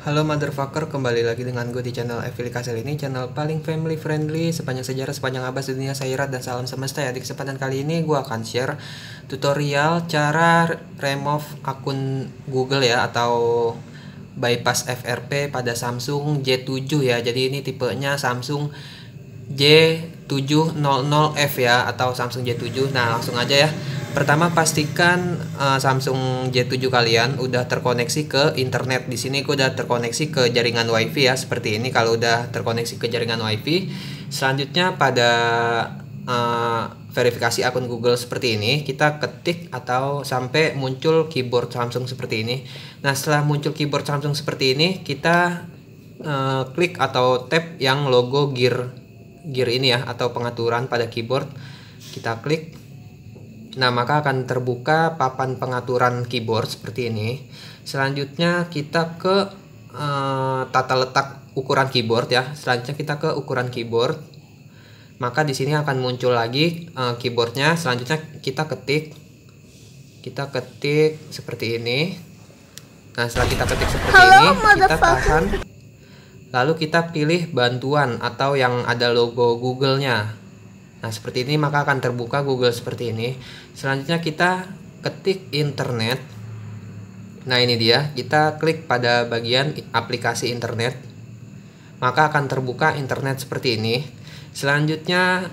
Halo motherfucker, kembali lagi dengan gue di channel Evil Castle ini Channel paling family friendly sepanjang sejarah, sepanjang abad dunia sayurat dan salam semesta ya Di kesempatan kali ini gue akan share tutorial cara remove akun Google ya Atau bypass FRP pada Samsung J7 ya Jadi ini tipenya Samsung J700F ya atau Samsung J7 Nah langsung aja ya Pertama pastikan uh, Samsung J7 kalian udah terkoneksi ke internet. Di sini aku udah terkoneksi ke jaringan WiFi ya seperti ini kalau udah terkoneksi ke jaringan WiFi. Selanjutnya pada uh, verifikasi akun Google seperti ini, kita ketik atau sampai muncul keyboard Samsung seperti ini. Nah, setelah muncul keyboard Samsung seperti ini, kita uh, klik atau tap yang logo gear gear ini ya atau pengaturan pada keyboard. Kita klik Nah, maka akan terbuka papan pengaturan keyboard seperti ini. Selanjutnya kita ke uh, tata letak ukuran keyboard ya. Selanjutnya kita ke ukuran keyboard. Maka di sini akan muncul lagi uh, keyboardnya. Selanjutnya kita ketik, kita ketik seperti ini. Nah, setelah kita ketik seperti Halo, ini, kita tahan. Lalu kita pilih bantuan atau yang ada logo Google-nya. Nah, seperti ini maka akan terbuka Google seperti ini. Selanjutnya kita ketik internet. Nah, ini dia. Kita klik pada bagian aplikasi internet. Maka akan terbuka internet seperti ini. Selanjutnya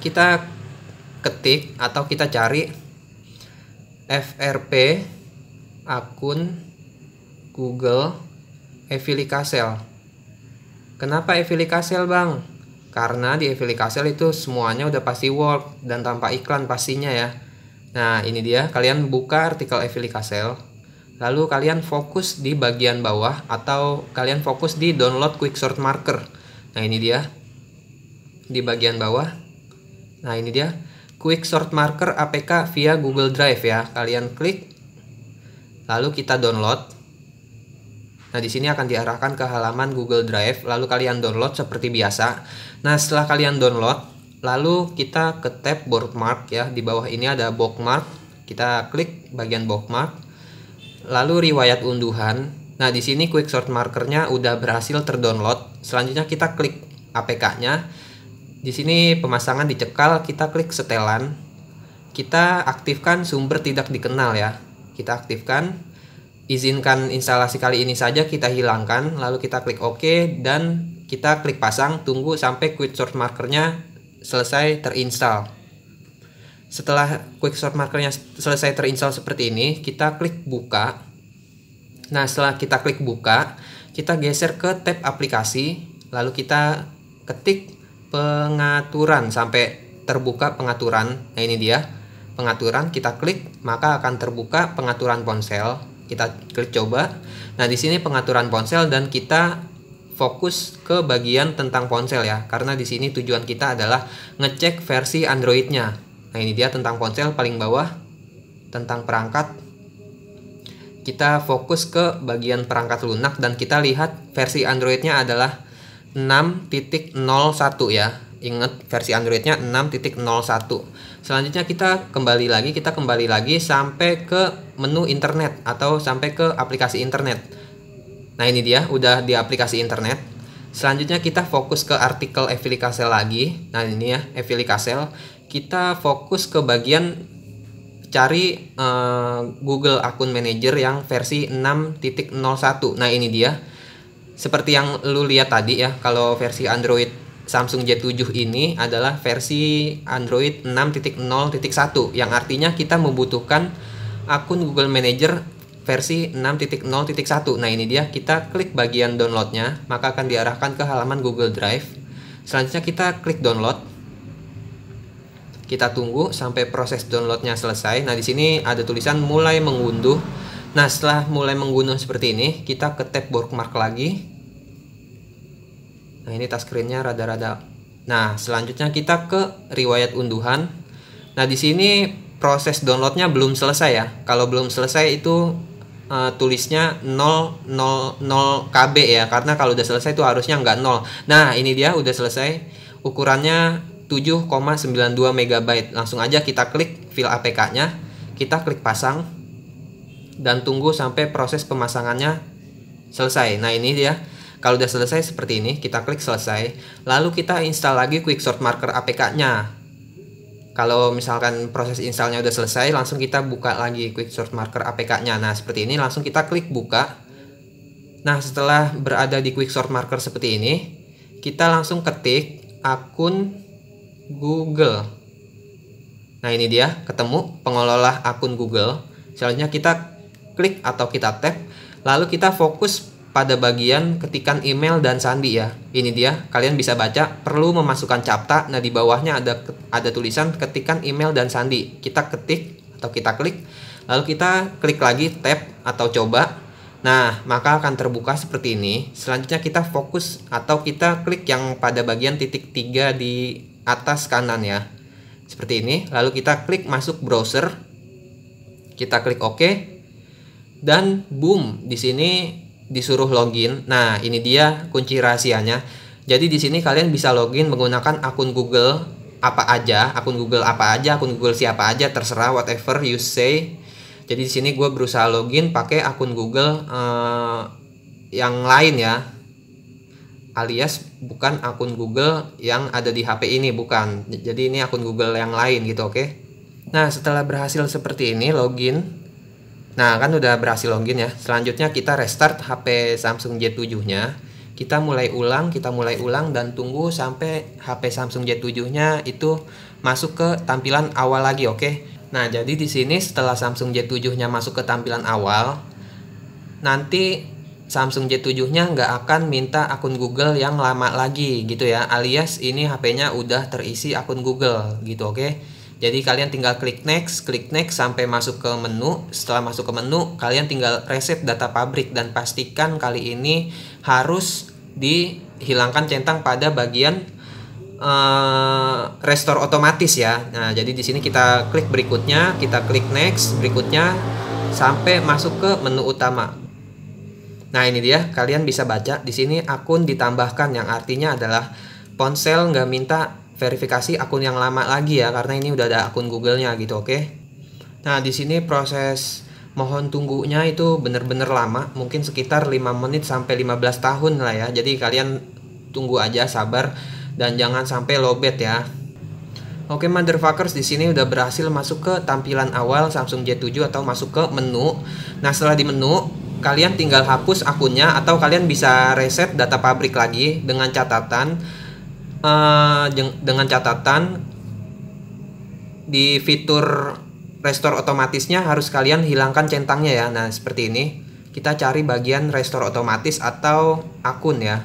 kita ketik atau kita cari FRP akun Google Evili Kassel. Kenapa Evili Kassel, Bang? karena di affiliate Castle itu semuanya udah pasti work dan tanpa iklan pastinya ya. Nah, ini dia, kalian buka artikel affiliate Castle, lalu kalian fokus di bagian bawah atau kalian fokus di download quick sort marker. Nah, ini dia. Di bagian bawah. Nah, ini dia quick sort marker APK via Google Drive ya. Kalian klik lalu kita download. Nah, di sini akan diarahkan ke halaman Google Drive, lalu kalian download seperti biasa. Nah, setelah kalian download, lalu kita ke tab bookmark ya. Di bawah ini ada bookmark. Kita klik bagian bookmark. Lalu riwayat unduhan. Nah, di sini quick sort markernya udah berhasil terdownload. Selanjutnya kita klik APK-nya. Di sini pemasangan dicekal, kita klik setelan. Kita aktifkan sumber tidak dikenal ya. Kita aktifkan izinkan instalasi kali ini saja kita hilangkan lalu kita klik OK dan kita klik pasang tunggu sampai quick sort markernya selesai terinstall setelah quick sort markernya selesai terinstall seperti ini kita klik buka nah setelah kita klik buka kita geser ke tab aplikasi lalu kita ketik pengaturan sampai terbuka pengaturan nah ini dia pengaturan kita klik maka akan terbuka pengaturan ponsel kita klik coba. Nah, di sini pengaturan ponsel dan kita fokus ke bagian tentang ponsel ya, karena di sini tujuan kita adalah ngecek versi Android-nya. Nah, ini dia tentang ponsel paling bawah, tentang perangkat. Kita fokus ke bagian perangkat lunak dan kita lihat versi Android-nya adalah 6.01 ya. Ingat versi Androidnya 6.01 selanjutnya kita kembali lagi kita kembali lagi sampai ke menu internet atau sampai ke aplikasi internet nah ini dia udah di aplikasi internet selanjutnya kita fokus ke artikel affiliate lagi nah ini ya affiliate kita fokus ke bagian cari uh, Google akun manager yang versi 6.01 nah ini dia seperti yang lu lihat tadi ya kalau versi Android Samsung J7 ini adalah versi Android 6.0.1 yang artinya kita membutuhkan akun Google Manager versi 6.0.1. Nah, ini dia kita klik bagian downloadnya, maka akan diarahkan ke halaman Google Drive. Selanjutnya kita klik download. Kita tunggu sampai proses downloadnya selesai. Nah, di sini ada tulisan mulai mengunduh. Nah, setelah mulai mengunduh seperti ini, kita ke tab bookmark lagi Nah ini touchscreennya rada-rada. Nah selanjutnya kita ke riwayat unduhan. Nah di sini proses downloadnya belum selesai ya. Kalau belum selesai itu uh, tulisnya 000 KB ya karena kalau udah selesai itu harusnya nggak 0. Nah ini dia udah selesai ukurannya 7,92 MB. Langsung aja kita klik file APK-nya, kita klik pasang dan tunggu sampai proses pemasangannya selesai. Nah ini dia kalau sudah selesai seperti ini, kita klik selesai. Lalu kita install lagi Quick quicksort marker APK-nya. Kalau misalkan proses installnya sudah selesai, langsung kita buka lagi Quick quicksort marker APK-nya. Nah, seperti ini langsung kita klik buka. Nah, setelah berada di Quick quicksort marker seperti ini, kita langsung ketik akun Google. Nah, ini dia, ketemu pengelola akun Google. Selanjutnya kita klik atau kita tap, lalu kita fokus pada bagian ketikan email dan sandi ya. Ini dia, kalian bisa baca, perlu memasukkan capta. Nah, di bawahnya ada ada tulisan ketikan email dan sandi. Kita ketik atau kita klik, lalu kita klik lagi tab atau coba. Nah, maka akan terbuka seperti ini. Selanjutnya kita fokus atau kita klik yang pada bagian titik tiga di atas kanan ya. Seperti ini, lalu kita klik masuk browser. Kita klik OK. Dan boom, di sini disuruh login. Nah, ini dia kunci rahasianya. Jadi di sini kalian bisa login menggunakan akun Google apa aja, akun Google apa aja, akun Google siapa aja terserah whatever you say. Jadi di sini gue berusaha login pakai akun Google uh, yang lain ya. Alias bukan akun Google yang ada di HP ini bukan. Jadi ini akun Google yang lain gitu, oke. Okay? Nah, setelah berhasil seperti ini login Nah, kan udah berhasil login ya. Selanjutnya kita restart HP Samsung J7-nya. Kita mulai ulang, kita mulai ulang dan tunggu sampai HP Samsung J7-nya itu masuk ke tampilan awal lagi, oke? Okay? Nah, jadi di sini setelah Samsung J7-nya masuk ke tampilan awal, nanti Samsung J7-nya nggak akan minta akun Google yang lama lagi gitu ya. Alias ini HP-nya udah terisi akun Google gitu, oke? Okay? Jadi kalian tinggal klik next, klik next sampai masuk ke menu. Setelah masuk ke menu, kalian tinggal reset data pabrik dan pastikan kali ini harus dihilangkan centang pada bagian uh, restore otomatis ya. Nah, jadi di sini kita klik berikutnya, kita klik next berikutnya sampai masuk ke menu utama. Nah, ini dia, kalian bisa baca di sini akun ditambahkan yang artinya adalah ponsel nggak minta verifikasi akun yang lama lagi ya karena ini udah ada akun Google-nya gitu, oke. Okay? Nah, di sini proses mohon tunggunya itu bener-bener lama, mungkin sekitar 5 menit sampai 15 tahun lah ya. Jadi kalian tunggu aja sabar dan jangan sampai lobet ya. Oke, motherfuckers di sini udah berhasil masuk ke tampilan awal Samsung J7 atau masuk ke menu. Nah, setelah di menu, kalian tinggal hapus akunnya atau kalian bisa reset data pabrik lagi dengan catatan Eh, dengan catatan di fitur restore otomatisnya harus kalian hilangkan centangnya ya. Nah, seperti ini. Kita cari bagian restore otomatis atau akun ya.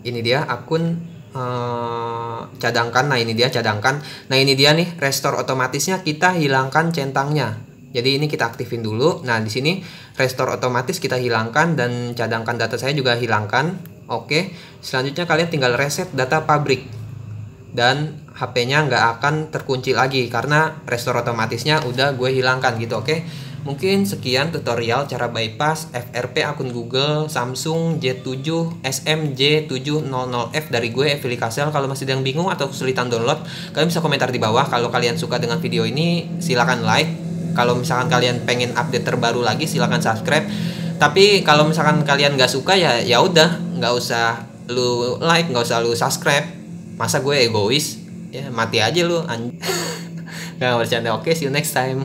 Ini dia akun uh, cadangkan. Nah, ini dia cadangkan. Nah, ini dia nih restore otomatisnya kita hilangkan centangnya. Jadi ini kita aktifin dulu. Nah, di sini restore otomatis kita hilangkan dan cadangkan data saya juga hilangkan. Oke, selanjutnya kalian tinggal reset data pabrik dan HP-nya nggak akan terkunci lagi karena restore otomatisnya udah gue hilangkan gitu. Oke, mungkin sekian tutorial cara bypass FRP akun Google Samsung J7 SMJ700F dari gue Evili Kasel. Kalau masih ada yang bingung atau kesulitan download, kalian bisa komentar di bawah. Kalau kalian suka dengan video ini, silahkan like. Kalau misalkan kalian pengen update terbaru lagi, silahkan subscribe tapi kalau misalkan kalian nggak suka ya ya udah nggak usah lu like nggak usah lu subscribe masa gue egois ya mati aja lu nggak bercanda oke okay, see you next time